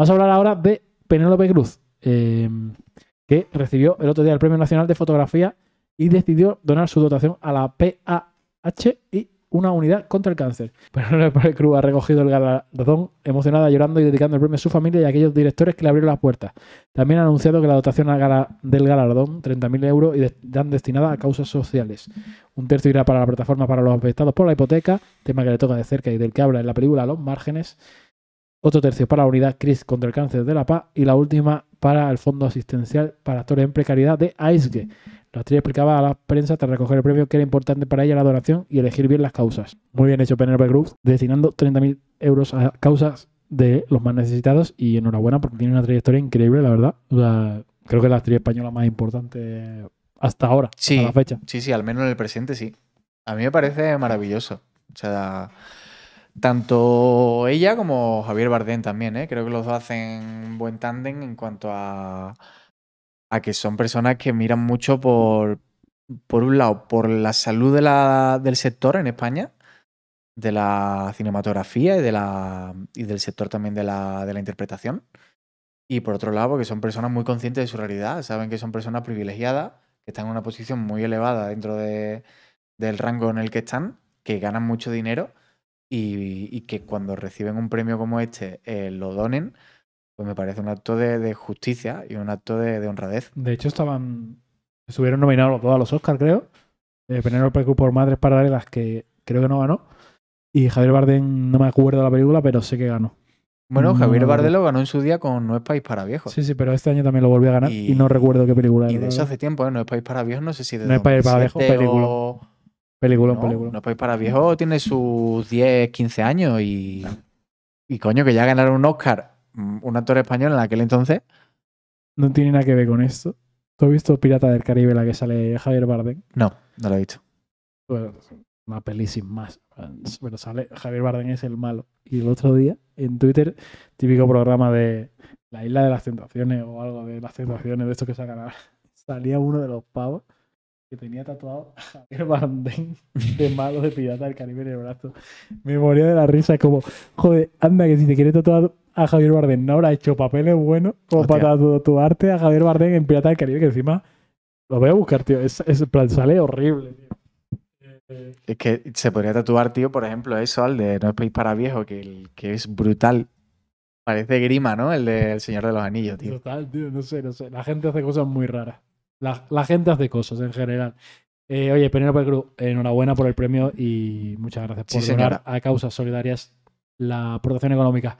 Vamos a hablar ahora de Penélope Cruz, eh, que recibió el otro día el Premio Nacional de Fotografía y decidió donar su dotación a la PAH y una unidad contra el cáncer. Penélope Cruz ha recogido el galardón emocionada, llorando y dedicando el premio a su familia y a aquellos directores que le abrieron las puertas. También ha anunciado que la dotación del galardón, 30.000 euros, y dan destinada a causas sociales. Un tercio irá para la plataforma para los afectados por la hipoteca, tema que le toca de cerca y del que habla en la película Los Márgenes otro tercio para la unidad CRIS contra el cáncer de la paz y la última para el Fondo Asistencial para Actores en Precariedad de AISGE. La actriz explicaba a la prensa tras recoger el premio que era importante para ella la donación y elegir bien las causas. Muy bien hecho Penelope Cruz, destinando 30.000 euros a causas de los más necesitados y enhorabuena porque tiene una trayectoria increíble, la verdad. creo que es la actriz española más importante hasta ahora, sí, Sí, sí, al menos en el presente sí. A mí me parece maravilloso. O sea, tanto ella como Javier Bardem también, ¿eh? Creo que los dos hacen buen tándem en cuanto a, que son personas que miran mucho por, un lado, por la salud del sector en España, de la cinematografía y, del sector también de la, interpretación. Y por otro lado, porque son personas muy conscientes de su realidad, saben que son personas privilegiadas, que están en una posición muy elevada dentro del rango en el que están, que ganan mucho dinero y, que cuando reciben un premio como este eh, lo donen, pues me parece un acto de, justicia y un acto de, honradez. De hecho, estaban estuvieron nominados todos a los Oscars, creo. Eh, Penélope por Madres Paralelas, que creo que no ganó. Y Javier Bardem, no me acuerdo de la película, pero sé que ganó. Bueno, Javier Bardem lo ganó en su día con No es País para Viejos. Sí, sí, pero este año también lo volvió a ganar y, no recuerdo qué película era. Y de hecho hace tiempo, ¿eh? No es País para Viejos, no sé si de No es País para Viejos, película. Película, película. No, pues para viejo tiene sus 10, 15 años y. Y coño, que ya ganaron un Oscar mm, un actor español en aquel entonces. No tiene nada que ver con esto. ¿Tú has visto Pirata del Caribe, la que sale Javier Bardem? No, no lo he visto. Bueno, una peli sin más. Bueno, sale Javier Bardem es el malo. Y el otro día, en Twitter, típico programa de la isla de las tentaciones o algo de las tentaciones de estos que sacan ahora. Salía uno de los pavos que tenía tatuado a Javier Bardem de malo de Pirata del Caribe en el brazo. Me moría de la risa, como, joder, anda que si te quiere tatuar a Javier Bardem, no habrá hecho papeles buenos como para tatuarte a Javier Bardem en Pirata del Caribe, que encima lo voy a buscar, tío. Es, es plan, sale horrible, tío. Es que se podría tatuar, tío, por ejemplo, eso, al de No es país para viejo, que, que es brutal. Parece grima, ¿no? El de El Señor de los Anillos, tío. Total, tío, no sé, no sé. La gente hace cosas muy raras. La, gente hace cosas en general. Eh, oye, Penélope Cruz, enhorabuena por el premio y muchas gracias por donar a causas solidarias la protección económica.